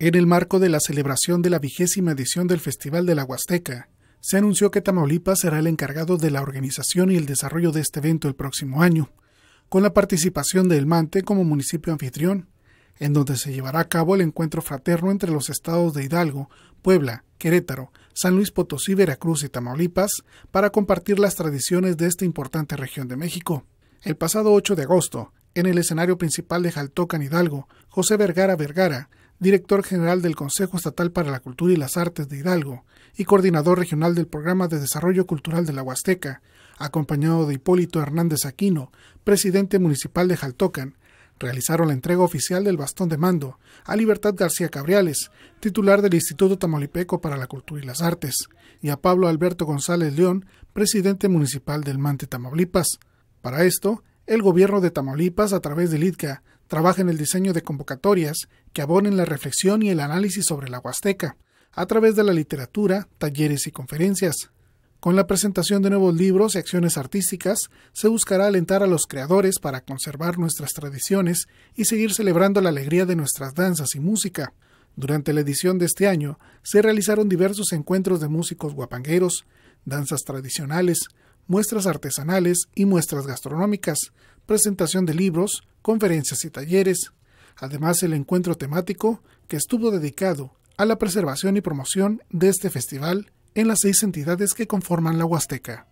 En el marco de la celebración de la vigésima edición del Festival de la Huasteca, se anunció que Tamaulipas será el encargado de la organización y el desarrollo de este evento el próximo año, con la participación de El Mante como municipio anfitrión, en donde se llevará a cabo el encuentro fraterno entre los estados de Hidalgo, Puebla, Querétaro, San Luis Potosí, Veracruz y Tamaulipas para compartir las tradiciones de esta importante región de México. El pasado 8 de agosto, en el escenario principal de Jaltocan Hidalgo, José Vergara Vergara, director general del Consejo Estatal para la Cultura y las Artes de Hidalgo y coordinador regional del Programa de Desarrollo Cultural de la Huasteca, acompañado de Hipólito Hernández Aquino, presidente municipal de Jaltocan, realizaron la entrega oficial del bastón de mando a Libertad García Cabriales, titular del Instituto Tamaulipeco para la Cultura y las Artes, y a Pablo Alberto González León, presidente municipal del Mante Tamaulipas. Para esto, el gobierno de Tamaulipas, a través de ITCA, trabaja en el diseño de convocatorias que abonen la reflexión y el análisis sobre la Huasteca, a través de la literatura, talleres y conferencias. Con la presentación de nuevos libros y acciones artísticas, se buscará alentar a los creadores para conservar nuestras tradiciones y seguir celebrando la alegría de nuestras danzas y música. Durante la edición de este año, se realizaron diversos encuentros de músicos guapangueros, danzas tradicionales, muestras artesanales y muestras gastronómicas, presentación de libros, conferencias y talleres, además el encuentro temático que estuvo dedicado a la preservación y promoción de este festival en las seis entidades que conforman la Huasteca.